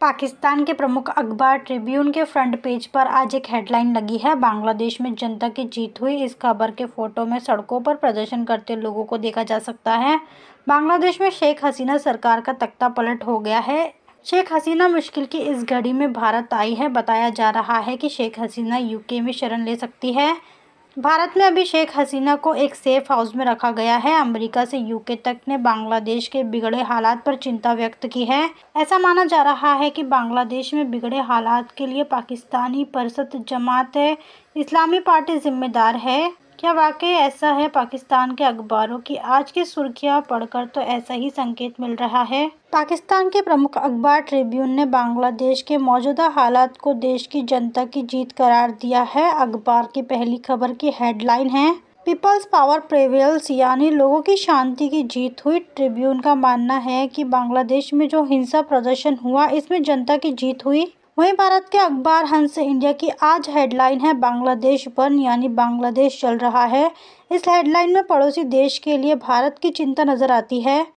पाकिस्तान के प्रमुख अखबार ट्रिब्यून के फ्रंट पेज पर आज एक हेडलाइन लगी है बांग्लादेश में जनता की जीत हुई इस खबर के फोटो में सड़कों पर प्रदर्शन करते लोगों को देखा जा सकता है बांग्लादेश में शेख हसीना सरकार का तख्ता पलट हो गया है शेख हसीना मुश्किल की इस घड़ी में भारत आई है बताया जा रहा है कि शेख हसीना यूके में शरण ले सकती है भारत में अभी शेख हसीना को एक सेफ हाउस में रखा गया है अमेरिका से यूके तक ने बांग्लादेश के बिगड़े हालात पर चिंता व्यक्त की है ऐसा माना जा रहा है कि बांग्लादेश में बिगड़े हालात के लिए पाकिस्तानी परसत जमात इस्लामी पार्टी जिम्मेदार है क्या वाकई ऐसा है पाकिस्तान के अखबारों की आज की सुर्खियां पढ़कर तो ऐसा ही संकेत मिल रहा है पाकिस्तान के प्रमुख अखबार ट्रिब्यून ने बांग्लादेश के मौजूदा हालात को देश की जनता की जीत करार दिया है अखबार की पहली खबर की हेडलाइन है पीपल्स पावर प्रेवेल्स यानी लोगों की शांति की जीत हुई ट्रिब्यून का मानना है कि बांग्लादेश में जो हिंसा प्रदर्शन हुआ इसमें जनता की जीत हुई वहीं भारत के अखबार हंस इंडिया की आज हेडलाइन है बांग्लादेश बन यानी बांग्लादेश चल रहा है इस हेडलाइन में पड़ोसी देश के लिए भारत की चिंता नजर आती है